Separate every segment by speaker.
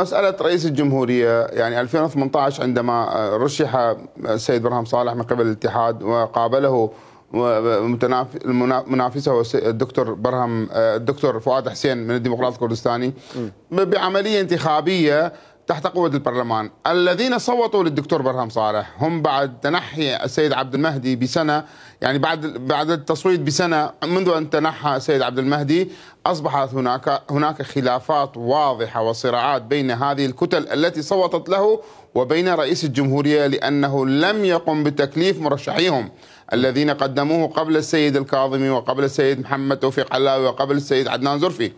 Speaker 1: مسألة رئيس الجمهورية يعني 2018 عندما آه، رشح آه، السيد برهم صالح من قبل الاتحاد وقابله آه، منافسه الدكتور برهم الدكتور فؤاد حسين من الديمقراطي الكردستاني بعملية انتخابية تحت قوة البرلمان الذين صوتوا للدكتور برهم صالح هم بعد تنحي السيد عبد المهدي بسنة يعني بعد بعد التصويت بسنة منذ أن تنحى السيد عبد المهدي أصبحت هناك هناك خلافات واضحة وصراعات بين هذه الكتل التي صوتت له وبين رئيس الجمهورية لأنه لم يقم بتكليف مرشحيهم الذين قدموه قبل السيد الكاظمي وقبل السيد محمد توفيق علاوي وقبل السيد عدنان زرفي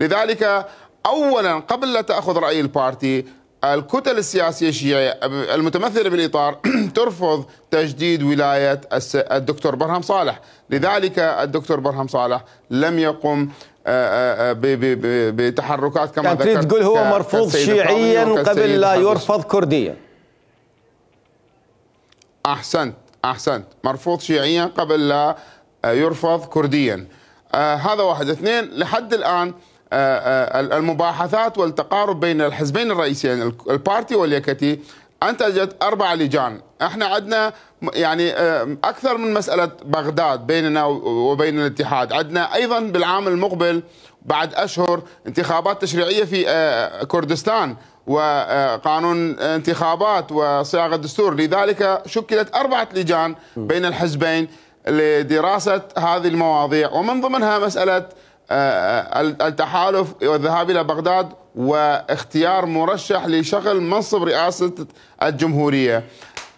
Speaker 1: لذلك اولا قبل لا تاخذ راي البارتي الكتل السياسية الشيعية المتمثلة بالإطار ترفض تجديد ولاية الدكتور برهم صالح لذلك الدكتور برهم صالح لم يقم بتحركات كما ذكرت تقول هو مرفوض شيعيا قبل لا يرفض كرديا أحسنت أحسنت مرفوض شيعيا قبل لا يرفض كرديا آه، هذا واحد اثنين لحد الآن آه، آه، المباحثات والتقارب بين الحزبين الرئيسيين البارتي واليكتي انتجت اربع لجان احنا عندنا يعني آه، اكثر من مساله بغداد بيننا وبين الاتحاد عندنا ايضا بالعام المقبل بعد اشهر انتخابات تشريعيه في كردستان وقانون انتخابات وصياغه دستور لذلك شكلت اربعه لجان بين الحزبين لدراسه هذه المواضيع ومن ضمنها مساله التحالف والذهاب الى بغداد واختيار مرشح لشغل منصب رئاسه الجمهوريه.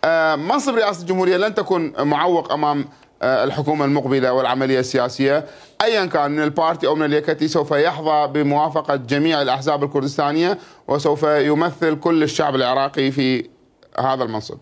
Speaker 1: آه، منصب رئاسه الجمهوريه لن تكون معوق امام آه، الحكومه المقبله والعمليه السياسيه ايا كان من البارتي او من اليكتي سوف يحظى بموافقه جميع الاحزاب الكردستانيه وسوف يمثل كل الشعب العراقي في هذا المنصب.